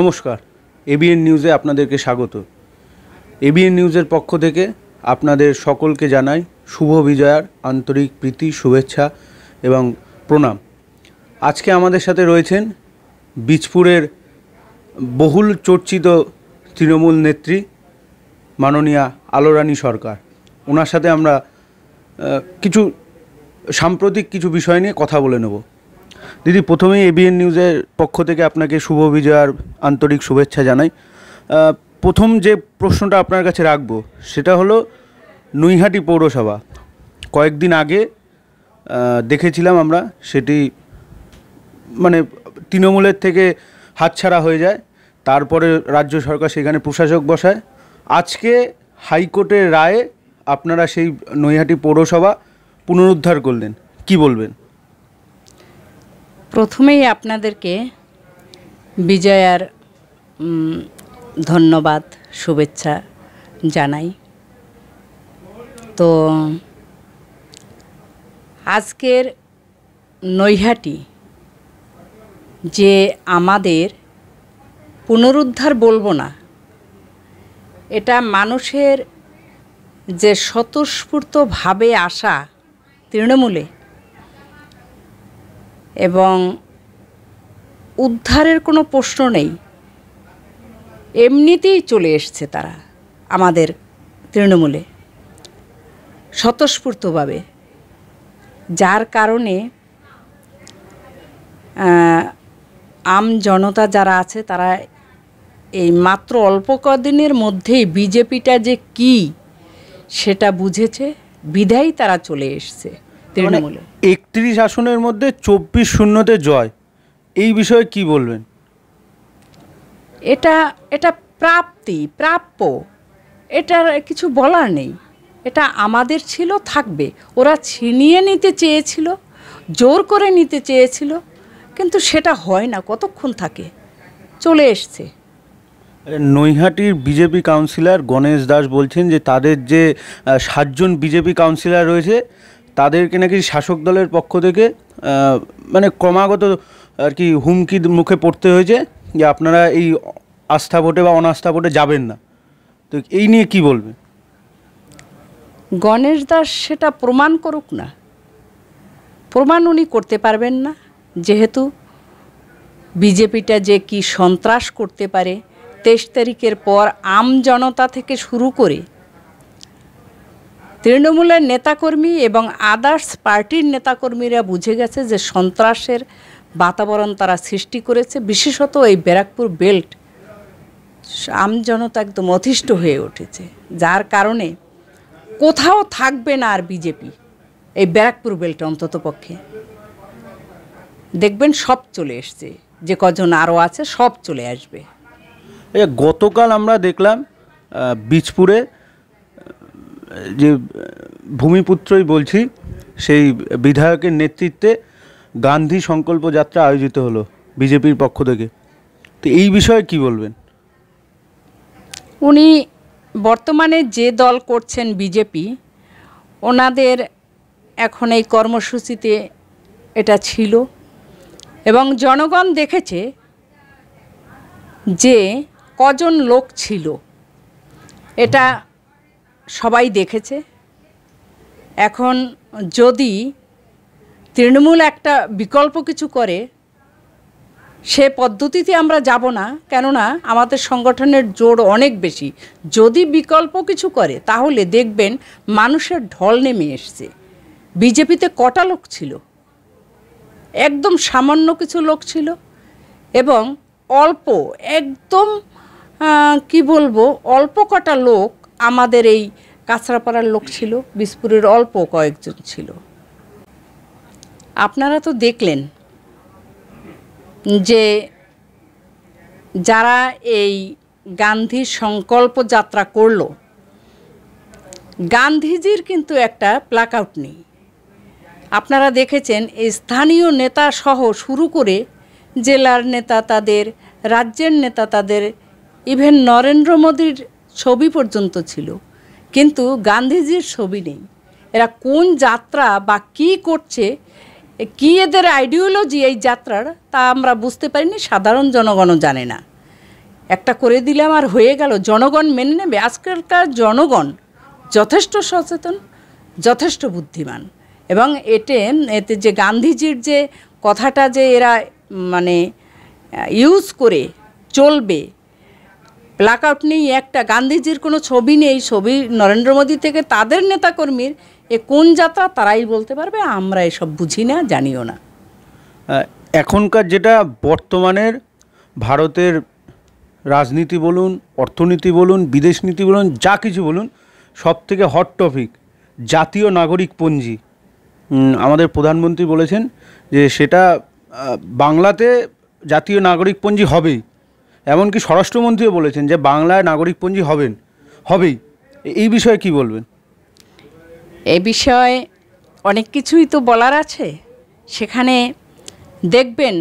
নমস্কার এবিএন নিউজে আপনাদেরকে স্বাগত এবিএন নিউজের পক্ষ থেকে আপনাদের সকলকে জানাই শুভ বিজয়ার আন্তরিক প্রীতি শুভেচ্ছা এবং প্রণাম আজকে আমাদের সাথে রয়েছেন বীজপুরের বহুল চর্চিত তৃণমূল নেত্রী মাননীয়া আলোরানী সরকার ওনার সাথে আমরা কিছু সাম্প্রতিক কিছু বিষয় নিয়ে কথা বলে নেব দিদি প্রথমেই এবিএন নিউজের পক্ষ থেকে আপনাকে শুভ বিজয়ার আন্তরিক শুভেচ্ছা জানাই প্রথম যে প্রশ্নটা আপনার কাছে রাখব সেটা হলো নৈহাটি পৌরসভা কয়েকদিন আগে দেখেছিলাম আমরা সেটি মানে তৃণমূলের থেকে হাতছাড়া হয়ে যায় তারপরে রাজ্য সরকার সেখানে প্রশাসক বসায় আজকে হাইকোর্টের রায়ে আপনারা সেই নৈহাটি পৌরসভা পুনরুদ্ধার করলেন কি বলবেন প্রথমেই আপনাদেরকে বিজয়ার ধন্যবাদ শুভেচ্ছা জানাই তো আজকের নৈহাটি যে আমাদের পুনরুদ্ধার বলবো না এটা মানুষের যে স্বতঃস্ফূর্তভাবে আসা তৃণমূলে এবং উদ্ধারের কোনো প্রশ্ন নেই এমনিতেই চলে এসছে তারা আমাদের তৃণমূলে স্বতঃস্ফূর্তভাবে যার কারণে আম জনতা যারা আছে তারা এই মাত্র অল্প কদিনের মধ্যেই বিজেপিটা যে কি সেটা বুঝেছে বিধায়ী তারা চলে এসছে মানে তৃণমূলে একত্রিশ আসনের মধ্যে চব্বিশ শূন্যতে জয় এই বিষয়ে কি বলবেন এটা এটা প্রাপ্তি প্রাপ্য এটার কিছু বলার নেই এটা আমাদের ছিল থাকবে ওরা ছিনিয়ে নিতে চেয়েছিল জোর করে নিতে চেয়েছিল কিন্তু সেটা হয় না কতক্ষণ থাকে চলে এসছে নৈহাটির বিজেপি কাউন্সিলর গণেশ দাস বলছেন যে তাদের যে সাতজন বিজেপি কাউন্সিলর রয়েছে তাদেরকে নাকি শাসক দলের পক্ষ থেকে মানে ক্রমাগত আর কি হুমকির মুখে পড়তে হয়েছে যে আপনারা এই আস্থা ভোটে বা অনাস্থা ভোটে যাবেন না তো এই নিয়ে কি বলবে গণেশ দাস সেটা প্রমাণ করুক না প্রমাণ উনি করতে পারবেন না যেহেতু বিজেপিটা যে কি সন্ত্রাস করতে পারে তেইশ তারিখের পর আম জনতা থেকে শুরু করে তৃণমূলের নেতাকর্মী এবং আদার্স পার্টির নেতাকর্মীরা বুঝে গেছে যে সন্ত্রাসের বাতাবরণ তারা সৃষ্টি করেছে বিশেষত এই ব্যারাকপুর বেল্ট আমজনতা একদম অতিষ্ঠ হয়ে উঠেছে যার কারণে কোথাও থাকবে না আর বিজেপি এই ব্যারাকপুর বেল্ট অন্তত পক্ষে দেখবেন সব চলে এসছে যে কজন আরও আছে সব চলে আসবে গতকাল আমরা দেখলাম বীজপুরে যে ভূমিপুত্রই বলছি সেই বিধায়কের নেতৃত্বে গান্ধী সংকল্প যাত্রা আয়োজিত হলো বিজেপির পক্ষ থেকে তো এই বিষয়ে কি বলবেন উনি বর্তমানে যে দল করছেন বিজেপি ওনাদের এখন এই কর্মসূচিতে এটা ছিল এবং জনগণ দেখেছে যে কজন লোক ছিল এটা সবাই দেখেছে এখন যদি তৃণমূল একটা বিকল্প কিছু করে সে পদ্ধতিতে আমরা যাব না কেননা আমাদের সংগঠনের জোর অনেক বেশি যদি বিকল্প কিছু করে তাহলে দেখবেন মানুষের ঢল নেমে এসছে বিজেপিতে কটা লোক ছিল একদম সামান্য কিছু লোক ছিল এবং অল্প একদম কি বলবো অল্প কটা লোক আমাদের এই কাছড়াপাড়ার লোক ছিল বিসপুরের অল্প কয়েকজন ছিল আপনারা তো দেখলেন যে যারা এই গান্ধী সংকল্প যাত্রা করল গান্ধীজির কিন্তু একটা প্লাকআউট নেই আপনারা দেখেছেন এই স্থানীয় নেতা সহ শুরু করে জেলার নেতা তাদের রাজ্যের নেতা তাদের ইভেন নরেন্দ্র মোদীর ছবি পর্যন্ত ছিল কিন্তু গান্ধীজির ছবি নেই এরা কোন যাত্রা বা কি করছে কি এদের আইডিওলজি এই যাত্রার তা আমরা বুঝতে পারিনি সাধারণ জনগণও জানে না একটা করে দিলাম আর হয়ে গেল জনগণ মেনে নেবে আজকালকার জনগণ যথেষ্ট সচেতন যথেষ্ট বুদ্ধিমান এবং এতে এতে যে গান্ধীজির যে কথাটা যে এরা মানে ইউজ করে চলবে প্লাকআউট নেই একটা গান্ধীজির কোনো ছবি নেই ছবি নরেন্দ্র মোদী থেকে তাদের নেতাকর্মীর এ কোন যাত্রা তারাই বলতে পারবে আমরা এসব বুঝি না জানিও না এখনকার যেটা বর্তমানের ভারতের রাজনীতি বলুন অর্থনীতি বলুন বিদেশ নীতি বলুন যা কিছু বলুন সব থেকে হট টপিক জাতীয় নাগরিক পঞ্জি আমাদের প্রধানমন্ত্রী বলেছেন যে সেটা বাংলাতে জাতীয় নাগরিক পঞ্জি হবেই এমনকি স্বরাষ্ট্রমন্ত্রীও বলেছেন যে বাংলায় নাগরিকপঞ্জি হবেন হবেই এই বিষয়ে কি বলবেন এ বিষয়ে অনেক কিছুই তো বলার আছে সেখানে দেখবেন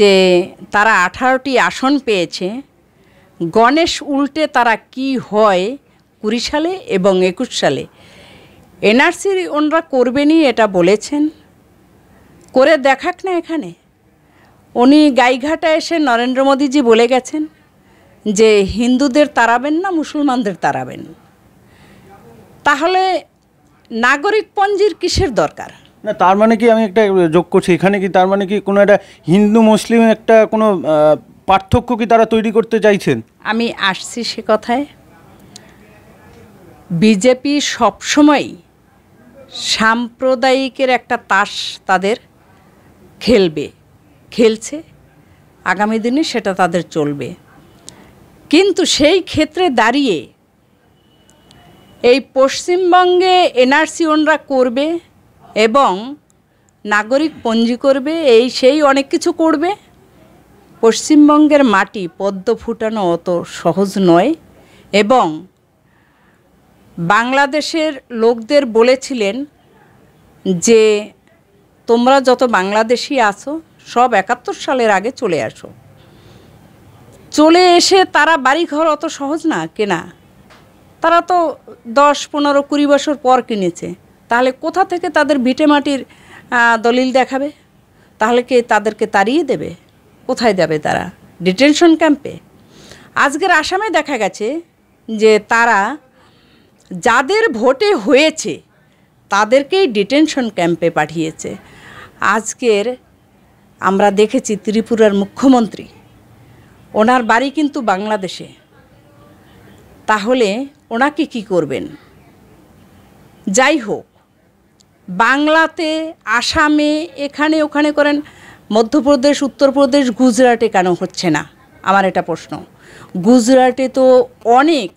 যে তারা আঠারোটি আসন পেয়েছে গণেশ উল্টে তারা কি হয় কুড়ি সালে এবং একুশ সালে এনআরসির ওনারা করবেনই এটা বলেছেন করে দেখাক না এখানে উনি গাইঘাটা এসে নরেন্দ্র মোদীজি বলে গেছেন যে হিন্দুদের তারাবেন না মুসলমানদের তারাবেন তাহলে নাগরিক পঞ্জির কিসের দরকার না তার মানে কি আমি একটা যোগ করছি এখানে কি তার মানে কি কোনো একটা হিন্দু মুসলিম একটা কোনো পার্থক্য কি তারা তৈরি করতে চাইছেন আমি আসছি সে কথায় বিজেপি সবসময় সাম্প্রদায়িকের একটা তাস তাদের খেলবে খেলছে আগামী দিনে সেটা তাদের চলবে কিন্তু সেই ক্ষেত্রে দাঁড়িয়ে এই পশ্চিমবঙ্গে এনআরসি ওনরা করবে এবং নাগরিক পঞ্জি করবে এই সেই অনেক কিছু করবে পশ্চিমবঙ্গের মাটি পদ্ম ফুটানো অত সহজ নয় এবং বাংলাদেশের লোকদের বলেছিলেন যে তোমরা যত বাংলাদেশি আছো সব একাত্তর সালের আগে চলে আসো চলে এসে তারা বাড়িঘর অত সহজ না কেনা তারা তো দশ পনেরো কুড়ি বছর পর কিনেছে তাহলে কোথা থেকে তাদের মাটির দলিল দেখাবে তাহলে কে তাদেরকে তাড়িয়ে দেবে কোথায় যাবে তারা ডিটেনশন ক্যাম্পে আজকের আসামে দেখা গেছে যে তারা যাদের ভোটে হয়েছে তাদেরকেই ডিটেনশন ক্যাম্পে পাঠিয়েছে আজকের আমরা দেখেছি ত্রিপুরার মুখ্যমন্ত্রী ওনার বাড়ি কিন্তু বাংলাদেশে তাহলে ওনাকে কি করবেন যাই হোক বাংলাতে আসামে এখানে ওখানে করেন মধ্যপ্রদেশ উত্তরপ্রদেশ গুজরাটে কেন হচ্ছে না আমার এটা প্রশ্ন গুজরাটে তো অনেক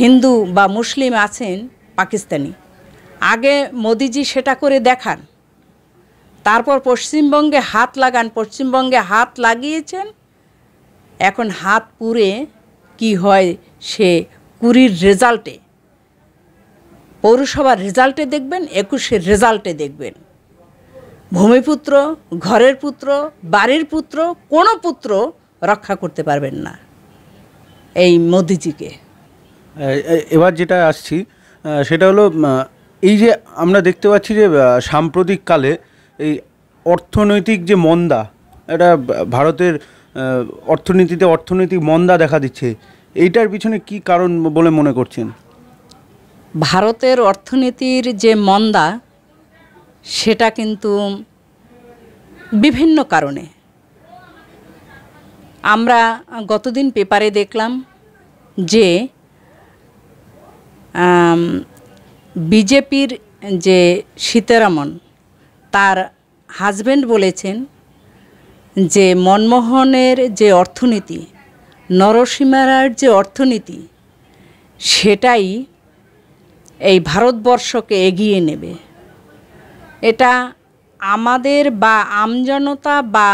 হিন্দু বা মুসলিম আছেন পাকিস্তানি আগে মোদিজি সেটা করে দেখান তারপর পশ্চিমবঙ্গে হাত লাগান পশ্চিমবঙ্গে হাত লাগিয়েছেন এখন হাত পুড়ে কি হয় সে কুড়ির রেজাল্টে পৌরসভার রেজাল্টে দেখবেন একুশের রেজাল্টে দেখবেন ভূমিপুত্র ঘরের পুত্র বাড়ির পুত্র কোনো পুত্র রক্ষা করতে পারবেন না এই মোদিজিকে এবার যেটা আসছি সেটা হলো এই যে আমরা দেখতে পাচ্ছি যে সাম্প্রতিককালে এই অর্থনৈতিক যে মন্দা এটা ভারতের অর্থনীতিতে অর্থনৈতিক মন্দা দেখা দিচ্ছে এইটার পিছনে কি কারণ বলে মনে করছেন ভারতের অর্থনীতির যে মন্দা সেটা কিন্তু বিভিন্ন কারণে আমরা গতদিন পেপারে দেখলাম যে বিজেপির যে সীতারামন তার হাজব্যান্ড বলেছেন যে মনমোহনের যে অর্থনীতি নরসিমারার যে অর্থনীতি সেটাই এই ভারতবর্ষকে এগিয়ে নেবে এটা আমাদের বা আমজনতা বা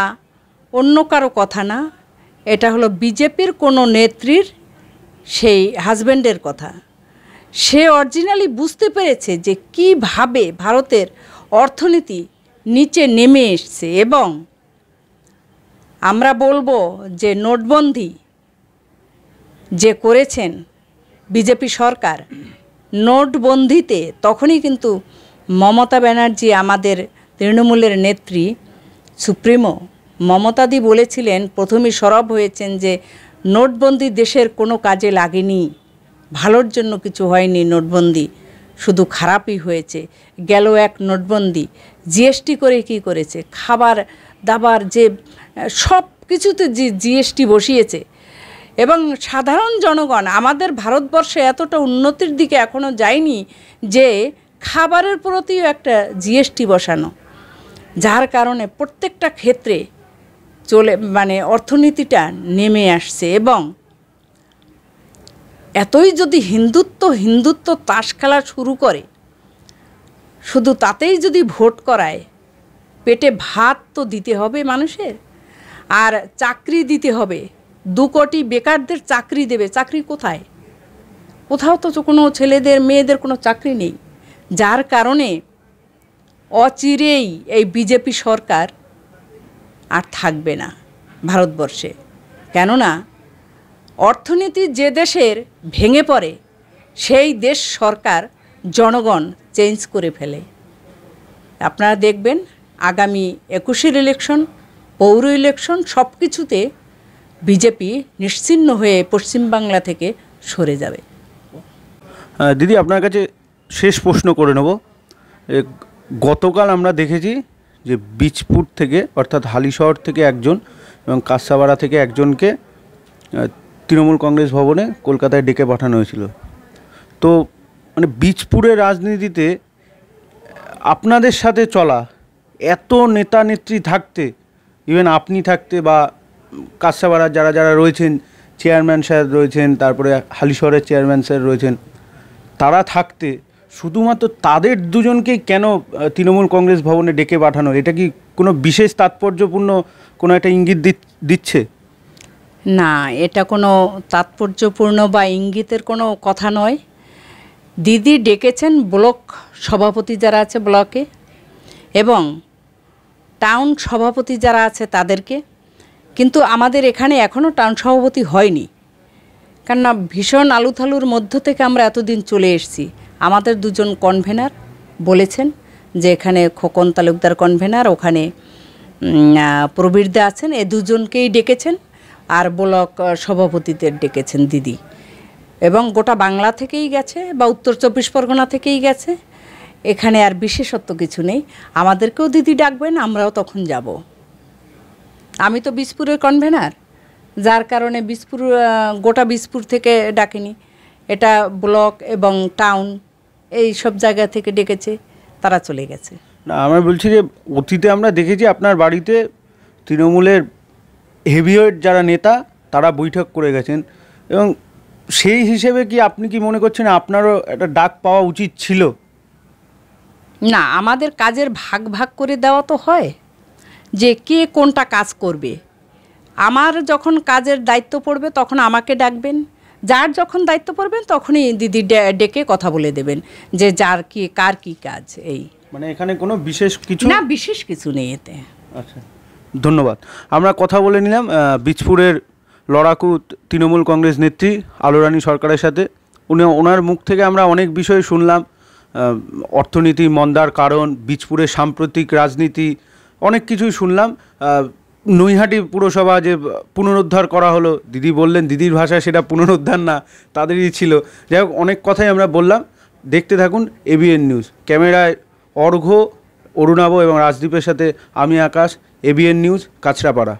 অন্য কারো কথা না এটা হলো বিজেপির কোনো নেত্রীর সেই হাজব্যান্ডের কথা সে অরিজিনালি বুঝতে পেরেছে যে কিভাবে ভারতের অর্থনীতি নিচে নেমে এসছে এবং আমরা বলবো যে নোটবন্দি যে করেছেন বিজেপি সরকার নোটবন্দিতে তখনই কিন্তু মমতা ব্যানার্জি আমাদের তৃণমূলের নেত্রী সুপ্রিমো মমতাদি বলেছিলেন প্রথমে সরব হয়েছেন যে নোটবন্দি দেশের কোনো কাজে লাগেনি ভালোর জন্য কিছু হয়নি নোটবন্দি শুধু খারাপই হয়েছে গেল এক নোটবন্দি জিএসটি করে কি করেছে খাবার দাবার যে সব কিছুতে জি জিএসটি বসিয়েছে এবং সাধারণ জনগণ আমাদের ভারতবর্ষে এতটা উন্নতির দিকে এখনও যায়নি যে খাবারের প্রতিও একটা জিএসটি বসানো যার কারণে প্রত্যেকটা ক্ষেত্রে চলে মানে অর্থনীতিটা নেমে আসছে এবং এতই যদি হিন্দুত্ব হিন্দুত্ব তাস খেলা শুরু করে শুধু তাতেই যদি ভোট করায় পেটে ভাত তো দিতে হবে মানুষের আর চাকরি দিতে হবে দু কোটি বেকারদের চাকরি দেবে চাকরি কোথায় কোথাও তো কোনো ছেলেদের মেয়েদের কোনো চাকরি নেই যার কারণে অচিরেই এই বিজেপি সরকার আর থাকবে না ভারতবর্ষে কেননা অর্থনীতি যে দেশের ভেঙে পড়ে সেই দেশ সরকার জনগণ চেঞ্জ করে ফেলে আপনারা দেখবেন আগামী একুশের ইলেকশন পৌর ইলেকশন সব কিছুতে বিজেপি নিশ্চিন্ন হয়ে পশ্চিমবাংলা থেকে সরে যাবে দিদি আপনার কাছে শেষ প্রশ্ন করে নেব গতকাল আমরা দেখেছি যে বীজপুর থেকে অর্থাৎ হালিশহর থেকে একজন এবং কাসাবাড়া থেকে একজনকে তৃণমূল কংগ্রেস ভবনে কলকাতায় ডেকে পাঠানো হয়েছিল তো মানে বীজপুরের রাজনীতিতে আপনাদের সাথে চলা এত নেতা নেত্রী থাকতে ইভেন আপনি থাকতে বা কাশাবাড়ার যারা যারা রয়েছেন চেয়ারম্যান স্যার রয়েছেন তারপরে হালিশহরের চেয়ারম্যান স্যার রয়েছেন তারা থাকতে শুধুমাত্র তাদের দুজনকে কেন তৃণমূল কংগ্রেস ভবনে ডেকে পাঠানো এটা কি কোনো বিশেষ তাৎপর্যপূর্ণ কোনো একটা ইঙ্গিত দিচ্ছে না এটা কোনো তাৎপর্যপূর্ণ বা ইঙ্গিতের কোনো কথা নয় দিদি ডেকেছেন ব্লক সভাপতি যারা আছে ব্লকে এবং টাউন সভাপতি যারা আছে তাদেরকে কিন্তু আমাদের এখানে এখনও টাউন সভাপতি হয়নি কেননা না ভীষণ আলুথালুর মধ্য থেকে আমরা এতদিন চলে এসেছি আমাদের দুজন কনভেনার বলেছেন যে এখানে খোকন তালুকদার কনভেনার ওখানে প্রবীরদা আছেন এ দুজনকেই ডেকেছেন আর ব্লক সভাপতিদের ডেকেছেন দিদি এবং গোটা বাংলা থেকেই গেছে বা উত্তর চব্বিশ পরগনা থেকেই গেছে এখানে আর বিশেষত্ব কিছু নেই আমাদেরকেও দিদি ডাকবেন আমরাও তখন যাব আমি তো বিষপুরের কনভেনার যার কারণে বিষপুর গোটা বিজপুর থেকে ডাকেনি এটা ব্লক এবং টাউন এই সব জায়গা থেকে ডেকেছে তারা চলে গেছে না আমি বলছি যে অতীতে আমরা দেখেছি আপনার বাড়িতে তৃণমূলের হেভিওয়েট যারা নেতা তারা বৈঠক করে গেছেন এবং সেই হিসেবে কি আপনি কি মনে করছেন আপনারও একটা ডাক পাওয়া উচিত ছিল না আমাদের কাজের ভাগ ভাগ করে দেওয়া তো হয় যে কে কোনটা কাজ করবে আমার যখন কাজের দায়িত্ব পড়বে তখন আমাকে ডাকবেন যার যখন দায়িত্ব পড়বেন তখনই দিদি ডেকে কথা বলে দেবেন যে যার কি কার কি কাজ এই মানে এখানে কোনো বিশেষ কিছু না বিশেষ কিছু নেই এতে আচ্ছা ধন্যবাদ আমরা কথা বলে নিলাম বীজপুরের লড়াকু তৃণমূল কংগ্রেস নেত্রী আলোরানী সরকারের সাথে উনি ওনার মুখ থেকে আমরা অনেক বিষয় শুনলাম অর্থনীতি মন্দার কারণ বীজপুরের সাম্প্রতিক রাজনীতি অনেক কিছুই শুনলাম নৈহাটি পুরসভা যে পুনরুদ্ধার করা হলো দিদি বললেন দিদির ভাষায় সেটা পুনরুদ্ধার না তাদেরই ছিল যাই হোক অনেক কথাই আমরা বললাম দেখতে থাকুন এবিএন নিউজ ক্যামেরায় অর্ঘ্য অরুণাভ এবং রাজদীপের সাথে আমি আকাশ এবিএন নিউজ কাছড়াপাড়া